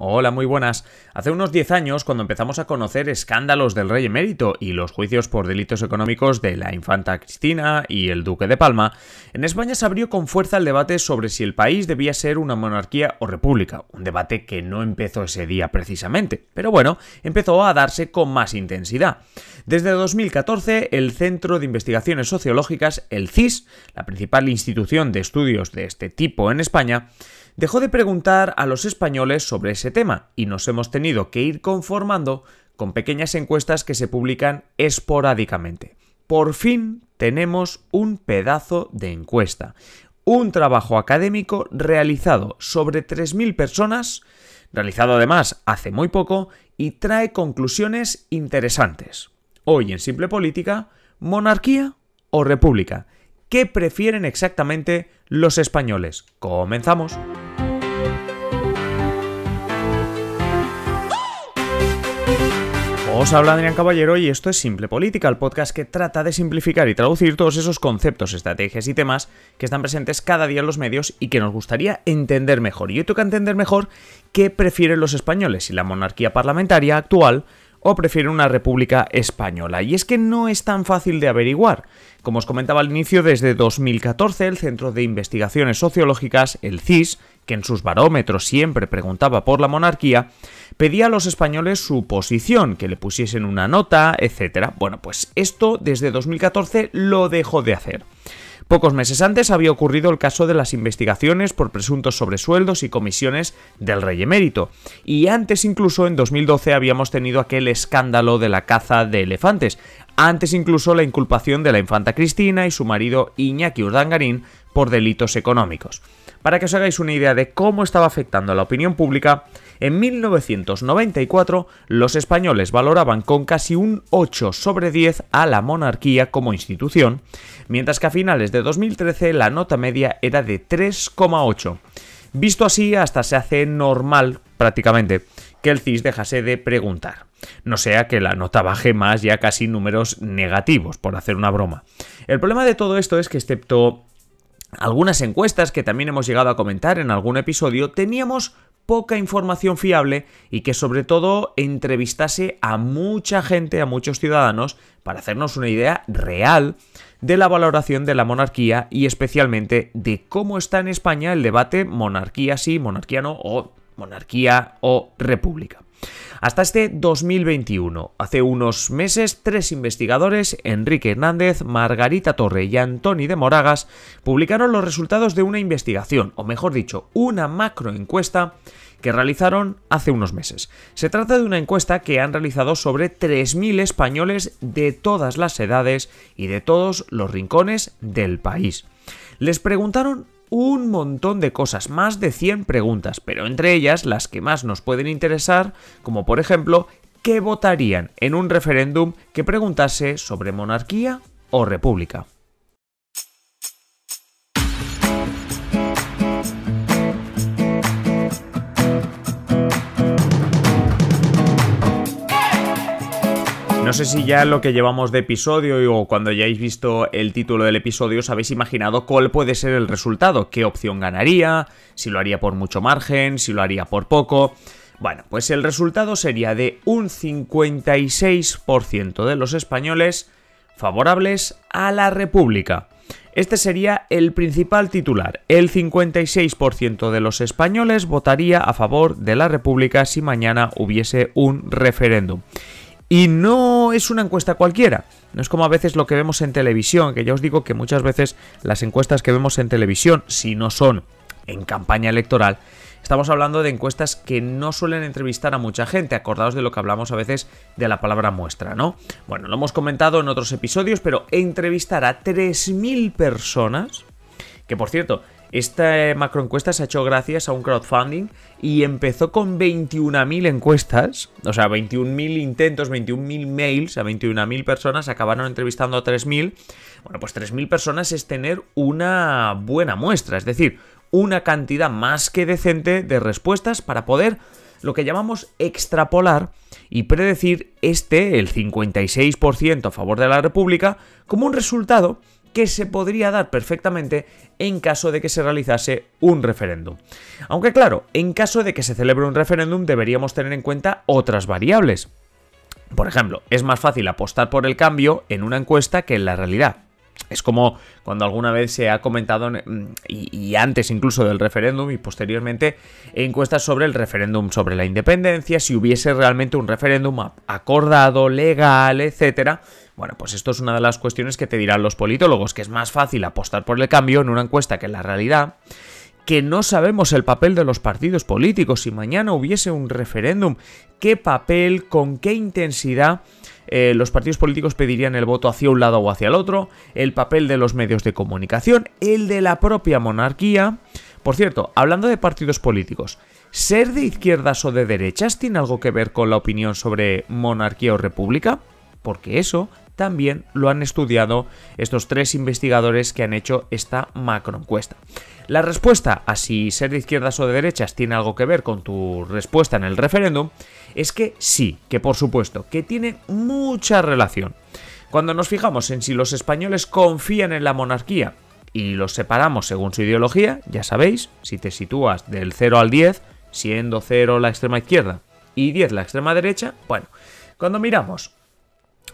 Hola, muy buenas. Hace unos 10 años, cuando empezamos a conocer escándalos del rey emérito y los juicios por delitos económicos de la infanta Cristina y el duque de Palma, en España se abrió con fuerza el debate sobre si el país debía ser una monarquía o república, un debate que no empezó ese día precisamente, pero bueno, empezó a darse con más intensidad. Desde 2014, el Centro de Investigaciones Sociológicas, el CIS, la principal institución de estudios de este tipo en España, dejó de preguntar a los españoles sobre ese tema y nos hemos tenido que ir conformando con pequeñas encuestas que se publican esporádicamente. Por fin tenemos un pedazo de encuesta, un trabajo académico realizado sobre 3.000 personas, realizado además hace muy poco, y trae conclusiones interesantes. Hoy en Simple Política, monarquía o república. ¿Qué prefieren exactamente los españoles? Comenzamos. Os habla Adrián Caballero y esto es Simple Política, el podcast que trata de simplificar y traducir todos esos conceptos, estrategias y temas que están presentes cada día en los medios y que nos gustaría entender mejor. Y hoy toca entender mejor qué prefieren los españoles, si la monarquía parlamentaria actual o prefieren una república española. Y es que no es tan fácil de averiguar. Como os comentaba al inicio, desde 2014 el Centro de Investigaciones Sociológicas, el CIS, que en sus barómetros siempre preguntaba por la monarquía, pedía a los españoles su posición, que le pusiesen una nota, etc. Bueno, pues esto desde 2014 lo dejó de hacer. Pocos meses antes había ocurrido el caso de las investigaciones por presuntos sobresueldos y comisiones del rey emérito. Y antes incluso en 2012 habíamos tenido aquel escándalo de la caza de elefantes, antes incluso la inculpación de la infanta Cristina y su marido Iñaki Urdangarín por delitos económicos. Para que os hagáis una idea de cómo estaba afectando a la opinión pública, en 1994 los españoles valoraban con casi un 8 sobre 10 a la monarquía como institución, mientras que a finales de 2013 la nota media era de 3,8. Visto así, hasta se hace normal, prácticamente, que el CIS dejase de preguntar. No sea que la nota baje más ya casi números negativos, por hacer una broma. El problema de todo esto es que excepto algunas encuestas que también hemos llegado a comentar en algún episodio, teníamos poca información fiable y que sobre todo entrevistase a mucha gente, a muchos ciudadanos, para hacernos una idea real de la valoración de la monarquía y especialmente de cómo está en España el debate monarquía sí, monarquía no o monarquía o república. Hasta este 2021, hace unos meses, tres investigadores, Enrique Hernández, Margarita Torre y Antoni de Moragas, publicaron los resultados de una investigación, o mejor dicho, una macroencuesta que realizaron hace unos meses. Se trata de una encuesta que han realizado sobre 3.000 españoles de todas las edades y de todos los rincones del país. Les preguntaron un montón de cosas, más de 100 preguntas, pero entre ellas las que más nos pueden interesar, como por ejemplo, ¿qué votarían en un referéndum que preguntase sobre monarquía o república? no sé si ya lo que llevamos de episodio o cuando hayáis visto el título del episodio os habéis imaginado cuál puede ser el resultado, qué opción ganaría, si lo haría por mucho margen, si lo haría por poco. Bueno, pues el resultado sería de un 56% de los españoles favorables a la República. Este sería el principal titular. El 56% de los españoles votaría a favor de la República si mañana hubiese un referéndum. Y no es una encuesta cualquiera, no es como a veces lo que vemos en televisión, que ya os digo que muchas veces las encuestas que vemos en televisión, si no son en campaña electoral, estamos hablando de encuestas que no suelen entrevistar a mucha gente. Acordaos de lo que hablamos a veces de la palabra muestra, ¿no? Bueno, lo hemos comentado en otros episodios, pero entrevistar a 3.000 personas, que por cierto, esta eh, macroencuesta se ha hecho gracias a un crowdfunding y empezó con 21.000 encuestas, o sea, 21.000 intentos, 21.000 mails a 21.000 personas, acabaron entrevistando a 3.000. Bueno, pues 3.000 personas es tener una buena muestra, es decir, una cantidad más que decente de respuestas para poder lo que llamamos extrapolar y predecir este, el 56% a favor de la República, como un resultado que se podría dar perfectamente en caso de que se realizase un referéndum. Aunque claro, en caso de que se celebre un referéndum deberíamos tener en cuenta otras variables. Por ejemplo, es más fácil apostar por el cambio en una encuesta que en la realidad. Es como cuando alguna vez se ha comentado, mm, y, antes incluso del referéndum y posteriormente, encuestas sobre el referéndum sobre la independencia, si hubiese realmente un referéndum acordado, legal, etcétera bueno, pues esto es una de las cuestiones que te dirán los politólogos, que es más fácil apostar por el cambio en una encuesta que en la realidad, que no sabemos el papel de los partidos políticos. Si mañana hubiese un referéndum, ¿qué papel, con qué intensidad eh, los partidos políticos pedirían el voto hacia un lado o hacia el otro? El papel de los medios de comunicación, el de la propia monarquía. Por cierto, hablando de partidos políticos, ¿ser de izquierdas o de derechas tiene algo que ver con la opinión sobre monarquía o república? Porque eso también lo han estudiado estos tres investigadores que han hecho esta macroencuesta. La respuesta a si ser de izquierdas o de derechas tiene algo que ver con tu respuesta en el referéndum es que sí, que por supuesto, que tiene mucha relación. Cuando nos fijamos en si los españoles confían en la monarquía y los separamos según su ideología, ya sabéis, si te sitúas del 0 al 10, siendo 0 la extrema izquierda y 10 la extrema derecha, bueno, cuando miramos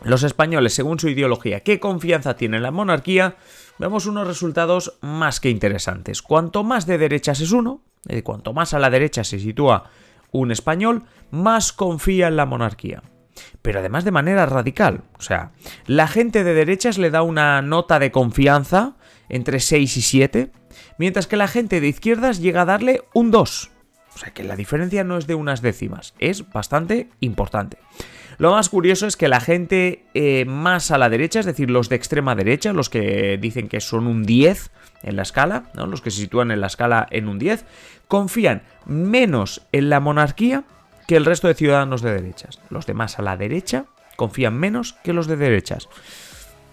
los españoles, según su ideología, qué confianza tiene en la monarquía, vemos unos resultados más que interesantes. Cuanto más de derechas es uno, cuanto más a la derecha se sitúa un español, más confía en la monarquía. Pero además de manera radical. O sea, la gente de derechas le da una nota de confianza entre 6 y 7, mientras que la gente de izquierdas llega a darle un 2. O sea que la diferencia no es de unas décimas, es bastante importante. Lo más curioso es que la gente eh, más a la derecha, es decir, los de extrema derecha, los que dicen que son un 10 en la escala, ¿no? los que se sitúan en la escala en un 10, confían menos en la monarquía que el resto de ciudadanos de derechas. Los demás a la derecha confían menos que los de derechas.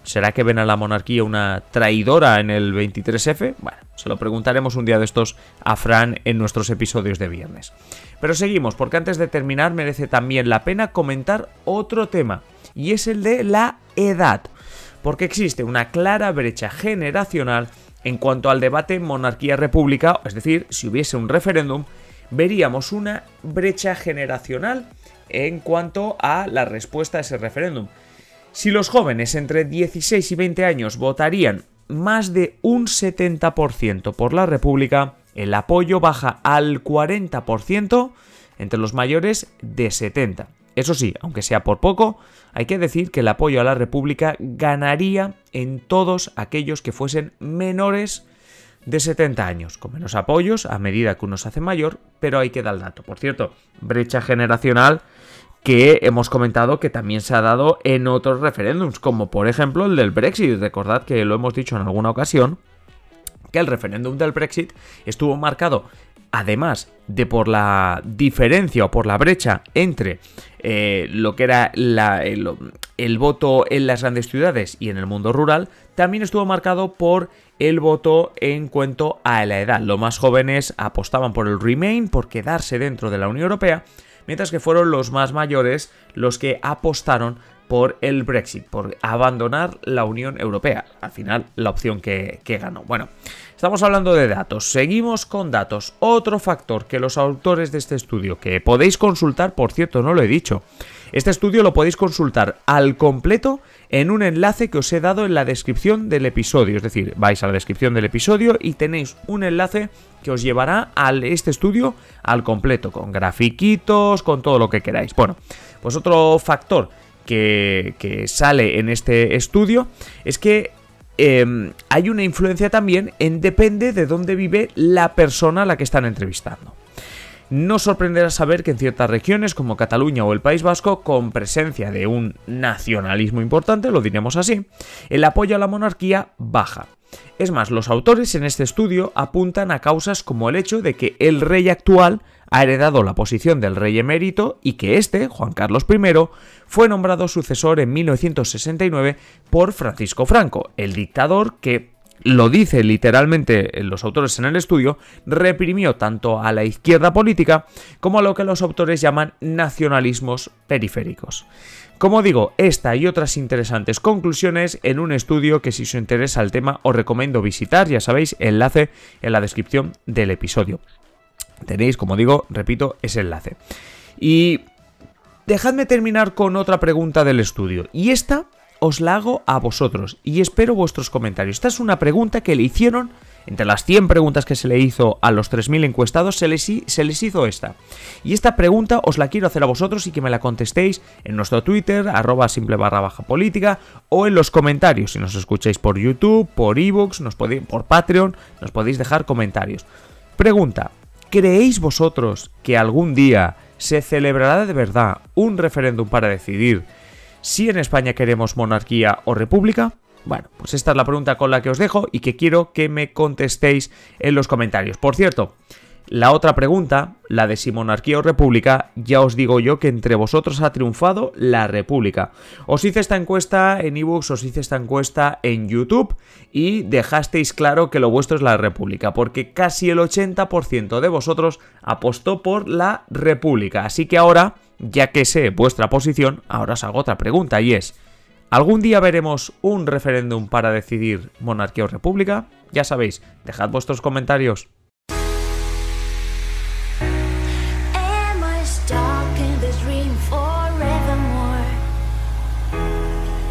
¿Será que ven a la monarquía una traidora en el 23F? Bueno, se lo preguntaremos un día de estos a Fran en nuestros episodios de viernes. Pero seguimos, porque antes de terminar merece también la pena comentar otro tema, y es el de la edad, porque existe una clara brecha generacional en cuanto al debate monarquía-república, es decir, si hubiese un referéndum, veríamos una brecha generacional en cuanto a la respuesta a ese referéndum. Si los jóvenes entre 16 y 20 años votarían más de un 70% por la República, el apoyo baja al 40% entre los mayores de 70. Eso sí, aunque sea por poco, hay que decir que el apoyo a la República ganaría en todos aquellos que fuesen menores de 70 años, con menos apoyos a medida que uno se hace mayor, pero hay que dar el dato. Por cierto, brecha generacional que hemos comentado que también se ha dado en otros referéndums, como por ejemplo el del Brexit. Recordad que lo hemos dicho en alguna ocasión, que el referéndum del Brexit estuvo marcado, además de por la diferencia o por la brecha entre eh, lo que era el voto en las grandes ciudades y en el mundo rural, también estuvo marcado por el voto en cuanto a la edad. Los más jóvenes apostaban por el Remain, por quedarse dentro de la Unión Europea, mientras que fueron los más mayores los que apostaron por el Brexit, por abandonar la Unión Europea. Al final, la opción que, ganó. Bueno, estamos hablando de datos. Seguimos con datos. Otro factor que los autores de este estudio, que podéis consultar, por cierto, no lo he dicho, este estudio lo podéis consultar al completo en un enlace que os he dado en la descripción del episodio. Es decir, vais a la descripción del episodio y tenéis un enlace que os llevará a este estudio al completo, con grafiquitos, con todo lo que queráis. Bueno, pues otro factor que, sale en este estudio es que em, hay una influencia también en depende de dónde vive la persona a la que están entrevistando no sorprenderá saber que en ciertas regiones como Cataluña o el País Vasco, con presencia de un nacionalismo importante, lo diremos así, el apoyo a la monarquía baja. Es más, los autores en este estudio apuntan a causas como el hecho de que el rey actual ha heredado la posición del rey emérito y que este, Juan Carlos I, fue nombrado sucesor en 1969 por Francisco Franco, el dictador que lo dice literalmente eh, los autores en el estudio, reprimió tanto a la izquierda política como a lo que los autores llaman nacionalismos periféricos. Como digo, esta y otras interesantes conclusiones en un estudio que si os interesa el tema os recomiendo visitar, ya sabéis, enlace en la descripción del episodio. Tenéis, como digo, repito, ese enlace. Y dejadme terminar con otra pregunta del estudio. Y esta os la hago a vosotros y espero vuestros comentarios. Esta es una pregunta que le hicieron, entre las 100 preguntas que se le hizo a los 3.000 encuestados, se les, hizo esta. Y esta pregunta os la quiero hacer a vosotros y que me la contestéis en nuestro Twitter, arroba simple barra baja política, o en los comentarios. Si nos escucháis por YouTube, por ebooks por Patreon, nos podéis dejar comentarios. Pregunta, ¿creéis vosotros que algún día se celebrará de verdad un referéndum para decidir si en España queremos monarquía o república? Bueno, pues esta es la pregunta con la que os dejo y que quiero que me contestéis en los comentarios. Por cierto, la otra pregunta, la de si monarquía o república, ya os digo yo que entre vosotros ha triunfado la república. Os hice esta encuesta en ebooks, os hice esta encuesta en YouTube y dejasteis claro que lo vuestro es la república, porque casi el 80% de vosotros apostó por la república. Así que ahora, ya que sé vuestra posición, ahora os hago otra pregunta y es... ¿Algún día veremos un referéndum para decidir monarquía o república? Ya sabéis, dejad vuestros comentarios.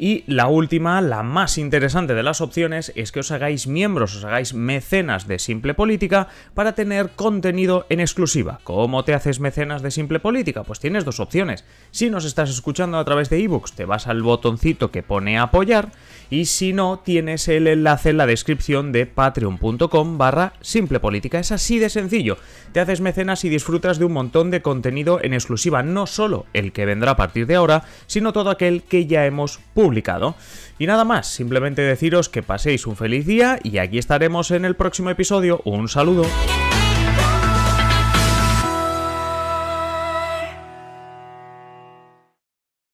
Y la última, la más interesante de las opciones, es que os hagáis miembros, os hagáis mecenas de Simple Política para tener contenido en exclusiva. ¿Cómo te haces mecenas de Simple Política? Pues tienes dos opciones. Si nos estás escuchando a través de ebooks, te vas al botoncito que pone apoyar y si no, tienes el enlace en la descripción de patreon.com barra simple política. Es así de sencillo. Te haces mecenas y disfrutas de un montón de contenido en exclusiva, no solo el que vendrá a partir de ahora, sino todo aquel que ya hemos publicado. Y nada más, simplemente deciros que paséis un feliz día y aquí estaremos en el próximo episodio. Un saludo.